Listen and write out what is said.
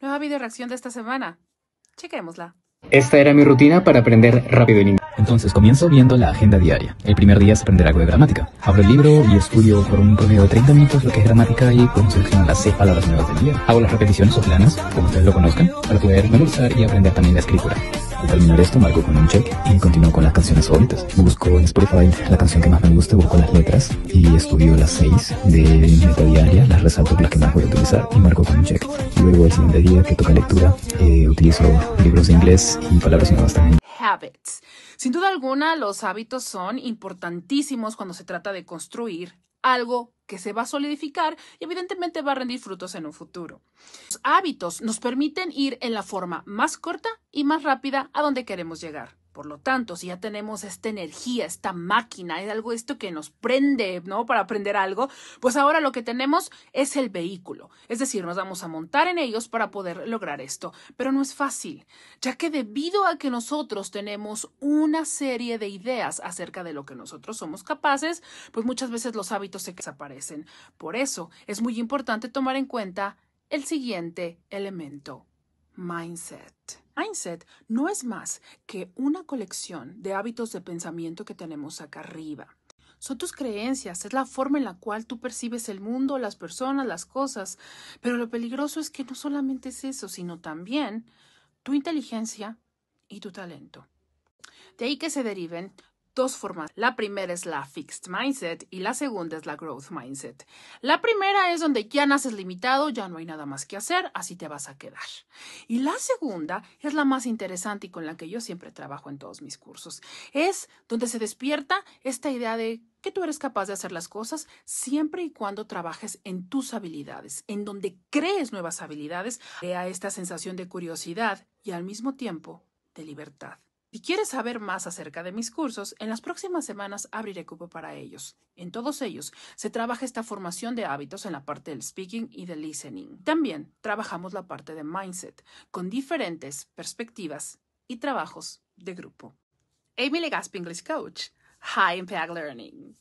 Nueva video reacción de esta semana. Chequémosla. Esta era mi rutina para aprender rápido en inglés. Entonces comienzo viendo la agenda diaria. El primer día es aprender algo de gramática. Abro el libro y estudio por un promedio de 30 minutos lo que es gramática y seleccionar las seis palabras nuevas del día. Hago las repeticiones o planas, como ustedes lo conozcan, para poder memorizar y aprender también la escritura. Terminar esto marco con un check y continuó con las canciones favoritas. Buscó en Spotify la canción que más me gusta, busco las letras y estudió las seis de mi meta diaria, las resalto las que más voy a utilizar y marco con un check. Luego el siguiente día que toca lectura, eh, utilizo libros de inglés y palabras nuevas también. Habits. Sin duda alguna, los hábitos son importantísimos cuando se trata de construir algo que se va a solidificar y evidentemente va a rendir frutos en un futuro. Los hábitos nos permiten ir en la forma más corta y más rápida a donde queremos llegar. Por lo tanto, si ya tenemos esta energía, esta máquina, es algo esto que nos prende, ¿no? Para aprender algo, pues ahora lo que tenemos es el vehículo. Es decir, nos vamos a montar en ellos para poder lograr esto. Pero no es fácil, ya que debido a que nosotros tenemos una serie de ideas acerca de lo que nosotros somos capaces, pues muchas veces los hábitos se desaparecen. Por eso es muy importante tomar en cuenta el siguiente elemento, mindset. Mindset no es más que una colección de hábitos de pensamiento que tenemos acá arriba. Son tus creencias, es la forma en la cual tú percibes el mundo, las personas, las cosas. Pero lo peligroso es que no solamente es eso, sino también tu inteligencia y tu talento. De ahí que se deriven dos formas. La primera es la fixed mindset y la segunda es la growth mindset. La primera es donde ya naces limitado, ya no hay nada más que hacer, así te vas a quedar. Y la segunda es la más interesante y con la que yo siempre trabajo en todos mis cursos. Es donde se despierta esta idea de que tú eres capaz de hacer las cosas siempre y cuando trabajes en tus habilidades, en donde crees nuevas habilidades, crea esta sensación de curiosidad y al mismo tiempo de libertad. Si quieres saber más acerca de mis cursos, en las próximas semanas abriré cupo para ellos. En todos ellos se trabaja esta formación de hábitos en la parte del speaking y del listening. También trabajamos la parte de mindset, con diferentes perspectivas y trabajos de grupo. Emily Legaspi English Coach, High Impact Learning.